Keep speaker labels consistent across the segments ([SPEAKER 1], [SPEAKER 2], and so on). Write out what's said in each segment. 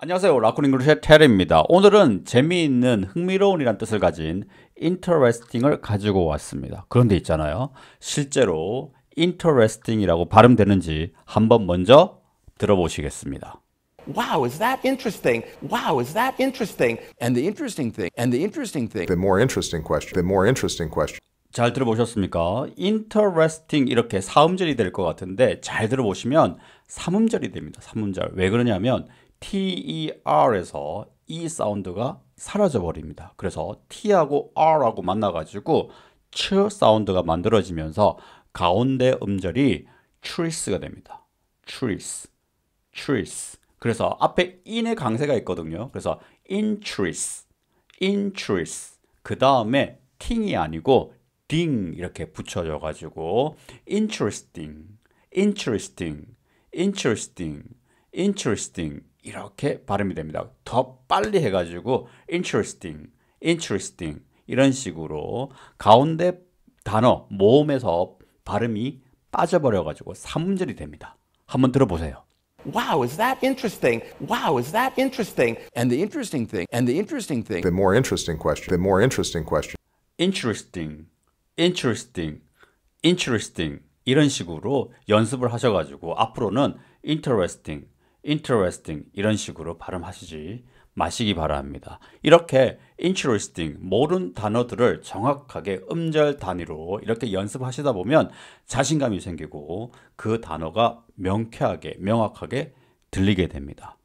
[SPEAKER 1] 안녕하세요. 라쿠닝글의 테리입니다. 오늘은 재미있는 흥미로운이란 뜻을 가진 interesting을 가지고 왔습니다. 그런데 있잖아요. 실제로 interesting이라고 발음되는지 한번 먼저 들어보시겠습니다. Wow, is that interesting? Wow, is that interesting? And the interesting thing, and the interesting thing. The more interesting question, the more interesting question. 잘 들어보셨습니까? interesting 이렇게 사음절이 될 것 같은데 잘 들어보시면 삼음절이 됩니다. 삼음절. 왜 그러냐면 TER에서 E 사운드가 사라져 버립니다. 그래서 T하고 R하고 만나가지고 츄 사운드가 만들어지면서 가운데 음절이 trees가 됩니다. trees, trees. 그래서 앞에 in의 강세가 있거든요. 그래서 i n t r e s t i n t r e s t 그 다음에 ting이 아니고 ding 이렇게 붙여져가지고 interesting, interesting, interesting, interesting. 이렇게 발음이 됩니다. 더 빨리 해가지고 interesting, interesting 이런 식으로 가운데 단어 모음에서 발음이 빠져버려가지고 3음절이 됩니다. 한번 들어보세요. Wow, is that interesting? Wow,
[SPEAKER 2] is that interesting? And the interesting thing, and the interesting
[SPEAKER 1] thing. The more interesting question, the more interesting question. Interesting, interesting, interesting. 이런 식으로 연습을 하셔가지고 앞으로는 interesting, interesting 이런 식으로 발음하시지 마시기 바랍니다. 이렇게 interesting 모든 단어들을 정확하게 음절 단위로 이렇게 연습하시다 보면 자신감이 생기고 그 단어가 명쾌하게 명확하게 들리게 됩니다.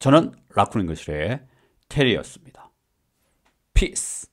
[SPEAKER 1] 저는 라쿤 잉글실의 캐리였습니다 Peace.